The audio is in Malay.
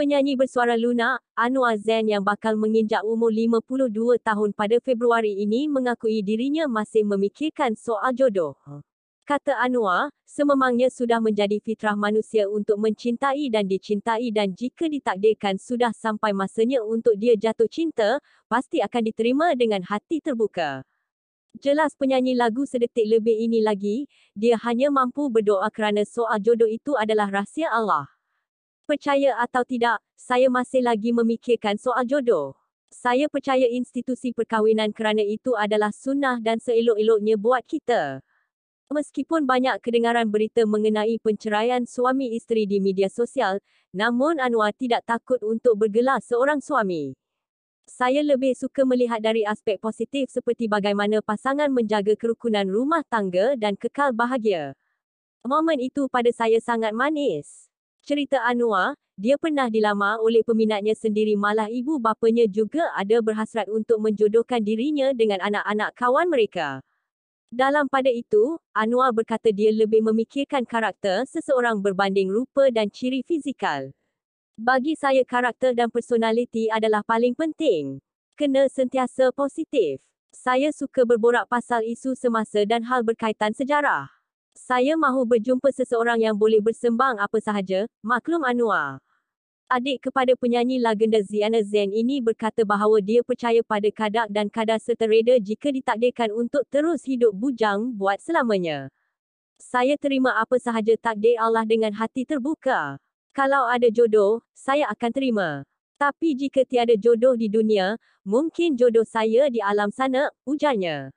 penyanyi bersuara lunak, Anwar Zain yang bakal menginjak umur 52 tahun pada Februari ini mengakui dirinya masih memikirkan soal jodoh. Kata Anwar, sememangnya sudah menjadi fitrah manusia untuk mencintai dan dicintai dan jika ditakdirkan sudah sampai masanya untuk dia jatuh cinta, pasti akan diterima dengan hati terbuka. Jelas penyanyi lagu sedetik lebih ini lagi, dia hanya mampu berdoa kerana soal jodoh itu adalah rahsia Allah. Percaya atau tidak, saya masih lagi memikirkan soal jodoh. Saya percaya institusi perkahwinan kerana itu adalah sunnah dan seelok-eloknya buat kita. Meskipun banyak kedengaran berita mengenai penceraian suami isteri di media sosial, namun Anwar tidak takut untuk bergelar seorang suami. Saya lebih suka melihat dari aspek positif seperti bagaimana pasangan menjaga kerukunan rumah tangga dan kekal bahagia. Momen itu pada saya sangat manis. Cerita Anwar, dia pernah dilamar oleh peminatnya sendiri malah ibu bapanya juga ada berhasrat untuk menjodohkan dirinya dengan anak-anak kawan mereka. Dalam pada itu, Anwar berkata dia lebih memikirkan karakter seseorang berbanding rupa dan ciri fizikal. Bagi saya karakter dan personaliti adalah paling penting. Kena sentiasa positif. Saya suka berborak pasal isu semasa dan hal berkaitan sejarah. Saya mahu berjumpa seseorang yang boleh bersembang apa sahaja, maklum Anwar. Adik kepada penyanyi lagenda Ziana Zen ini berkata bahawa dia percaya pada kadak dan kadar serta jika ditakdirkan untuk terus hidup bujang buat selamanya. Saya terima apa sahaja takdir Allah dengan hati terbuka. Kalau ada jodoh, saya akan terima. Tapi jika tiada jodoh di dunia, mungkin jodoh saya di alam sana, ujarnya.